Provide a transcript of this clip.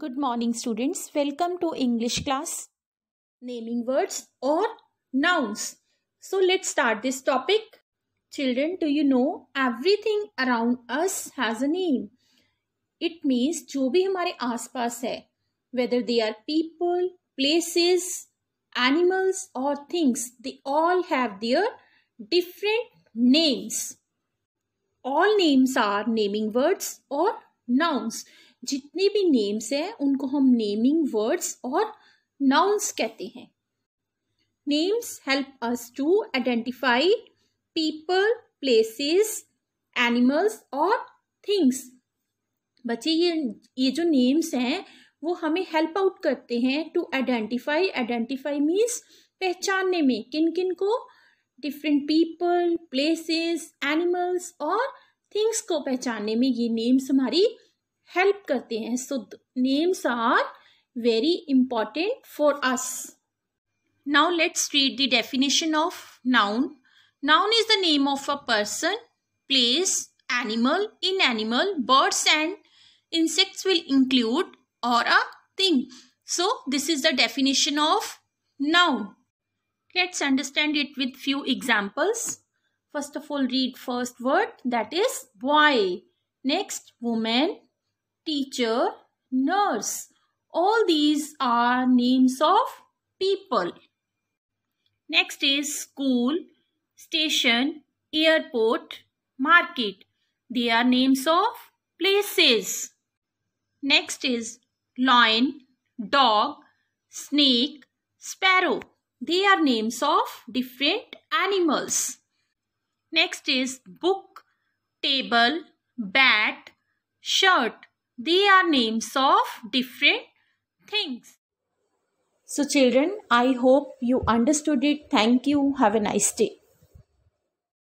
Good morning students. Welcome to English class. Naming words or nouns. So let's start this topic. Children, do you know everything around us has a name? It means जो भी हमारे आसपास है whether they are people, places, animals or things, they all have their different names. All names are naming words or nouns. जितने भी names हैं उनको हम नेमिंग वर्ड्स और नाउन्स कहते हैं names help us to identify people places animals और things बच्चे ये ये जो नेम्स हैं वो हमें हेल्प आउट करते हैं टू आइडेंटिफाई आइडेंटिफाई मीन्स पहचानने में किन किन को डिफरेंट पीपल प्लेसेस एनिमल्स और थिंग्स को पहचानने में ये नेम्स हमारी help करते हैं so names are very important for us now let's read the definition of noun noun is the name of a person place animal in animal, birds and insects will include or a thing so this is the definition of noun let's understand it with few examples first of all read first word that is boy next woman teacher, nurse. All these are names of people. Next is school, station, airport, market. They are names of places. Next is lion, dog, snake, sparrow. They are names of different animals. Next is book, table, bat, shirt. They are names of different things. So, children, I hope you understood it. Thank you. Have a nice day.